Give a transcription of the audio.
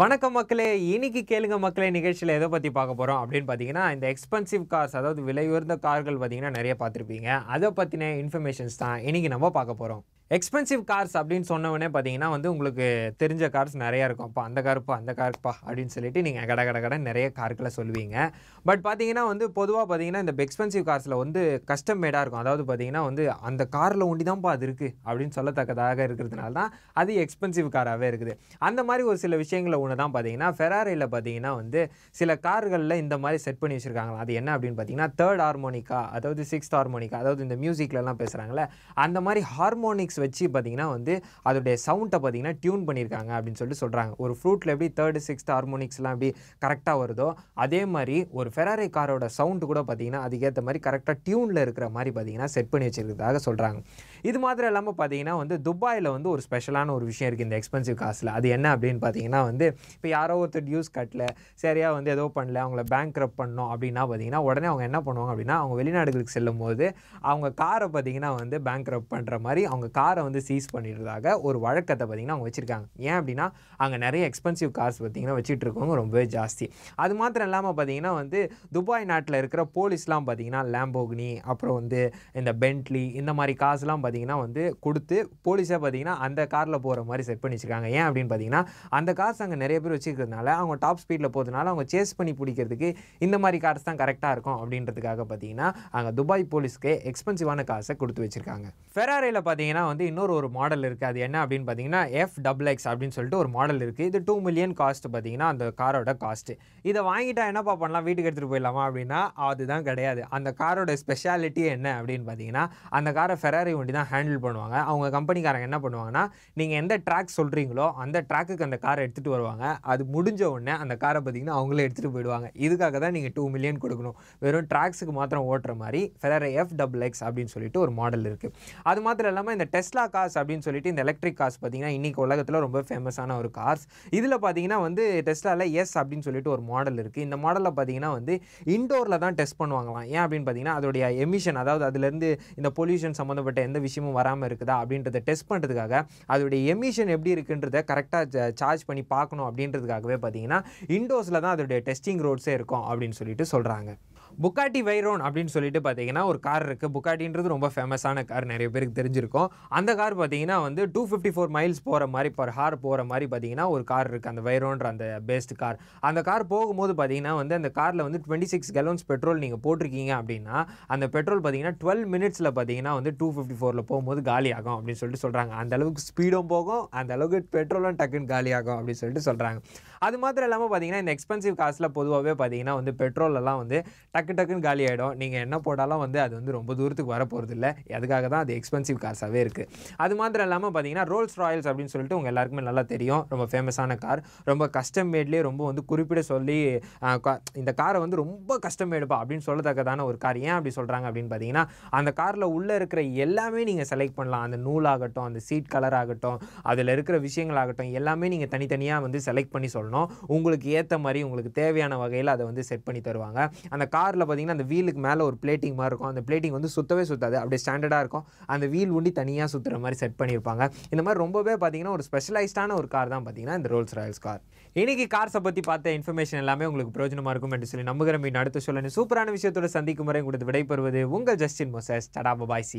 வணக்கம் மக்களே இன்னைக்கு கேளுங்க மக்களே நிகழ்ச்சியில் எதை பற்றி பார்க்க போகிறோம் அப்படின்னு பார்த்தீங்கன்னா இந்த எக்ஸ்பென்சிவ் கார்ஸ் அதாவது விலை உயர்ந்த கார்கள் பார்த்தீங்கன்னா நிறைய பார்த்துருப்பீங்க அதை பற்றின இன்ஃபர்மேஷன்ஸ் தான் இன்றைக்கி நம்ம பார்க்க போகிறோம் எக்ஸ்பென்சிவ் கார்ஸ் அப்படின்னு சொன்னவொடனே பார்த்தீங்கன்னா வந்து உங்களுக்கு தெரிஞ்ச கார்ஸ் நிறையா இருக்கும் அப்போ அந்த கார்ப்பா அந்த கார்ப்பா அப்படின்னு சொல்லிட்டு நீங்கள் கடை கடை கடை நிறைய கார்களை சொல்லுவீங்க பட் பார்த்தீங்கன்னா வந்து பொதுவாக பார்த்தீங்கன்னா இந்த எக்ஸ்பென்சிவ் கார்ஸில் வந்து கஸ்டம் மேடாக இருக்கும் அதாவது பார்த்தீங்கன்னா வந்து அந்த காரில் ஒண்டி தான்ப்பா அது இருக்குது அப்படின்னு சொல்லத்தக்கதாக இருக்கிறதுனால தான் அது எக்ஸ்பென்சிவ் காராகவே இருக்குது அந்த மாதிரி ஒரு சில விஷயங்களை ஒன்று தான் பார்த்தீங்கன்னா ஃபெராரியில் பார்த்தீங்கன்னா வந்து சில கார்களில் இந்த மாதிரி செட் பண்ணி வச்சுருக்காங்களா அது என்ன அப்படின்னு பார்த்தீங்கன்னா தேர்ட் ஹார்மோனிக்கா அதாவது சிக்ஸ்த் ஹார்மோனிக்கா அதாவது இந்த மியூசிக்லலாம் பேசுகிறாங்களே அந்த மாதிரி ஹார்மோனிக்ஸ் வச்சு பார்த்தீங்கன்னா வந்து அதோடைய சவுண்டை பார்த்தீங்கன்னா டியூன் பண்ணியிருக்காங்க அப்படின்னு சொல்லிட்டு சொல்கிறாங்க ஒரு ஃப்ரூட்டில் எப்படி தேர்டு சிக்ஸ்த் ஹார்மோனிக்ஸ்லாம் எப்படி கரெக்டாக வருதோ அதே மாதிரி ஒரு ஃபெராரி காரோட சவுண்டு கூட பார்த்தீங்கன்னா அதுக்கேற்ற மாதிரி கரெக்டாக டியூனில் இருக்கிற மாதிரி பார்த்திங்கன்னா செட் பண்ணி வச்சிருக்கிறதாக சொல்கிறாங்க இது மாதிரி இல்லாமல் பார்த்தீங்கன்னா வந்து துபாயில் வந்து ஒரு ஸ்பெஷலான ஒரு விஷயம் இருக்குது இந்த எக்ஸ்பென்சிவ் காசில் அது என்ன அப்படின்னு பார்த்தீங்கன்னா வந்து இப்போ யாரோ ஒருத்தர் டியூஸ் கட்டல சரியாக வந்து ஏதோ பண்ணல அவங்கள பேங்க் ரப் பண்ணோம் அப்படின்னா பார்த்தீங்கன்னா உடனே அவங்க என்ன பண்ணுவாங்க அப்படின்னா அவங்க வெளிநாடுகளுக்கு செல்லும் போது அவங்க காரை பார்த்தீங்கன்னா வந்து பேங்க் ரப் பண்ணுற மாதிரி அவங்க கார் காரை வந்து சீஸ் பண்ணிடுறதாக ஒரு வழக்கத்தை பார்த்திங்கன்னா அவங்க வச்சுருக்காங்க ஏன் அப்படின்னா அங்கே நிறைய எக்ஸ்பென்சிவ் கார்ஸ் பார்த்திங்கன்னா வச்சுட்டு இருக்கவங்க ரொம்பவே ஜாஸ்தி அது மாத்திரம் இல்லாமல் பார்த்திங்கன்னா வந்து துபாய் நாட்டில் இருக்கிற போலீஸ்லாம் பார்த்திங்கன்னா லேம்போக்னி அப்புறம் வந்து இந்த பென்ட்லி இந்த மாதிரி காசுலாம் பார்த்திங்கன்னா வந்து கொடுத்து போலீஸாக பார்த்திங்கன்னா அந்த காரில் போகிற மாதிரி செட் பண்ணி வச்சுருக்காங்க ஏன் அப்படின்னு பார்த்திங்கன்னா அந்த காசு அங்கே நிறைய பேர் வச்சுருக்கிறதுனால அவங்க டாப் ஸ்பீடில் போகிறதுனால அவங்க சேஸ் பண்ணி பிடிக்கிறதுக்கு இந்த மாதிரி கார்ஸ் தான் கரெக்டாக இருக்கும் அப்படின்றதுக்காக பார்த்திங்கன்னா அங்கே துபாய் போலீஸ்க்கு எக்ஸ்பென்சிவான காசை கொடுத்து வச்சுருக்காங்க ஃபெராரியில் பார்த்திங்கன்னா வந்து இன்னொரு ஒரு மாடல் இருக்குது அது என்ன அப்படின்னு பார்த்தீங்கன்னா எஃப் டபுள் எக்ஸ் அப்படின்னு சொல்லிட்டு ஒரு மாடல் இருக்குது இது டூ மில்லியன் காஸ்ட் பார்த்தீங்கன்னா அந்த காரோட காஸ்ட்டு இதை வாங்கிட்டா என்னப்பா பண்ணலாம் வீட்டுக்கு எடுத்துகிட்டு போயிடலாமா அப்படின்னா அதுதான் கிடையாது அந்த காரோட ஸ்பெஷாலிட்டி என்ன அப்படின்னு பார்த்தீங்கன்னா அந்த காரை ஃபெராரி வண்டி தான் ஹேண்டில் பண்ணுவாங்க அவங்க கம்பெனிக்காரங்க என்ன பண்ணுவாங்கன்னா நீங்கள் எந்த ட்ராக் சொல்கிறீங்களோ அந்த ட்ராக்குக்கு அந்த காரை எடுத்துகிட்டு வருவாங்க அது முடிஞ்ச உடனே அந்த காரை பார்த்தீங்கன்னா அவங்களே எடுத்துகிட்டு போயிடுவாங்க இதுக்காக தான் நீங்கள் டூ மில்லியன் கொடுக்கணும் வெறும் ட்ராக்ஸுக்கு மாத்திரம் ஓட்டுற மாதிரி ஃபெராரி எஃப் டபுள் எக்ஸ் அப்படின்னு சொல்லிட்டு ஒரு மாடல் இருக்குது அது மாத்திரம் இல்லாமல் இந்த டெஸ்ட் டெஸ்லா கார்ஸ் அப்படின்னு சொல்லிட்டு இந்த எலக்ட்ரிக் கார்ஸ் பார்த்தீங்கன்னா இன்றைக்கி உலகத்தில் ரொம்ப ஃபேமஸான ஒரு கார்ஸ் இதில் பார்த்தீங்கன்னா வந்து டெஸ்லாவில் எஸ் அப்படின்னு சொல்லிட்டு ஒரு மாடல் இருக்குது இந்த மாடலில் பார்த்தீங்கன்னா வந்து இன்டோரில் தான் டெஸ்ட் பண்ணுவாங்களாம் ஏன் அப்படின்னு பார்த்தீங்கன்னா அதோடைய எமிஷன் அதாவது அதுலேருந்து இந்த பொல்யூஷன் சம்மந்தப்பட்ட எந்த விஷயமும் வராமல் இருக்குதா அப்படின்றத டெஸ்ட் பண்ணுறதுக்காக அதோடைய எமிஷன் எப்படி இருக்குன்றத கரெக்டாக சார்ஜ் பண்ணி பார்க்கணும் அப்படின்றதுக்காகவே பார்த்தீங்கன்னா இன்டோர்ஸில் தான் அதோடைய டெஸ்டிங் ரோட்ஸே இருக்கும் அப்படின்னு சொல்லிட்டு சொல்கிறாங்க புக்காட்டி வைரோன் அப்படின்னு சொல்லிட்டு பார்த்தீங்கன்னா ஒரு கார் இருக்குது புக்காட்டின்றது ரொம்ப ஃபேமஸான கார் நிறைய பேருக்கு தெரிஞ்சிருக்கும் அந்த கார் பார்த்தீங்கன்னா வந்து டூ ஃபிஃப்டி ஃபோர் மைல்ஸ் போகிற மாதிரி பர் ஹார் போகிற மாதிரி பார்த்தீங்கன்னா ஒரு கார் இருக்குது அந்த வைரோன்ற அந்த பெஸ்ட் கார் அந்த கார் போகும்போது பார்த்தீங்கன்னா வந்து அந்த காரில் வந்து டுவெண்ட்டி சிக்ஸ் கலோன்ஸ் பெட்ரோல் நீங்கள் போட்டிருக்கீங்க அப்படின்னா அந்த பெட்ரோல் பார்த்தீங்கன்னா டுவெல் மினிட்ஸில் பார்த்தீங்கன்னா வந்து டூ ஃபிஃப்டி ஃபோரில் போகும்போது காலி ஆகும் அப்படின்னு சொல்லிட்டு சொல்கிறாங்க அந்த அளவுக்கு ஸ்பீடும் போகும் அந்த அளவுக்கு பெட்ரோலும் டக்குன்னு காலி ஆகும் அப்படின்னு சொல்லிட்டு சொல்கிறாங்க அது மாத்திரம் இல்லாமல் பார்த்தீங்கன்னா இந்த எக்ஸ்பென்சிவ் காசில் பொதுவாகவே பார்த்தீங்கன்னா வந்து பெட்ரோலெல்லாம் வந்து டக்கு டக்கு டக்குன்னு காலி ஆகிடும் நீங்கள் என்ன போட்டாலும் வந்து அது வந்து ரொம்ப தூரத்துக்கு வர போகிறது இல்லை அதுக்காக தான் அது எக்ஸ்பென்சிவ் காசாகவே இருக்குது அது மாத்திரம் இல்லாமல் பார்த்தீங்கன்னா ரோல்ஸ் ராயல்ஸ் அப்படின்னு சொல்லிட்டு உங்கள் எல்லாருக்குமே நல்லா தெரியும் ரொம்ப ஃபேமஸான கார் ரொம்ப கஸ்டம் மேட்லேயே ரொம்ப வந்து குறிப்பிட சொல்லி இந்த காரை வந்து ரொம்ப கஸ்டம் மேடுப்பா அப்படின்னு சொல்லத்தக்கதான ஒரு கார் ஏன் அப்படி சொல்கிறாங்க அப்படின்னு பார்த்தீங்கன்னா அந்த காரில் உள்ளே இருக்கிற எல்லாமே நீங்கள் செலக்ட் பண்ணலாம் அந்த நூலாகட்டும் அந்த சீட் கலர் ஆகட்டும் அதில் இருக்கிற விஷயங்கள் ஆகட்டும் எல்லாமே நீங்கள் தனித்தனியாக வந்து செலக்ட் பண்ணி சொல்லணும் உங்களுக்கு ஏற்ற மாதிரி உங்களுக்கு தேவையான வகையில் அதை வந்து செட் பண்ணி தருவாங்க அந்த கார் காரில் பார்த்தீங்கன்னா அந்த வீலுக்கு மேலே ஒரு பிளேட்டிங் மாதிரி இருக்கும் அந்த பிளேட்டிங் வந்து சுத்தவே சுத்தாது அப்படியே ஸ்டாண்டர்டாக இருக்கும் அந்த வீல் உண்டி தனியாக சுற்றுற மாதிரி செட் பண்ணியிருப்பாங்க இந்த மாதிரி ரொம்பவே பார்த்தீங்கன்னா ஒரு ஸ்பெஷலைஸ்டான ஒரு கார் தான் பார்த்தீங்கன்னா இந்த ரோல்ஸ் ராயல்ஸ் கார் இன்றைக்கி கார்ஸை பற்றி பார்த்த இன்ஃபர்மேஷன் எல்லாமே உங்களுக்கு பிரயோஜனமாக இருக்கும் என்று சொல்லி நம்புகிற மீன் அடுத்த சொல்லணும் சூப்பரான விஷயத்தோட சந்திக்கும் முறை உங்களுக்கு விடைபெறுவது உங்கள் ஜஸ்டின் மொசஸ் டடா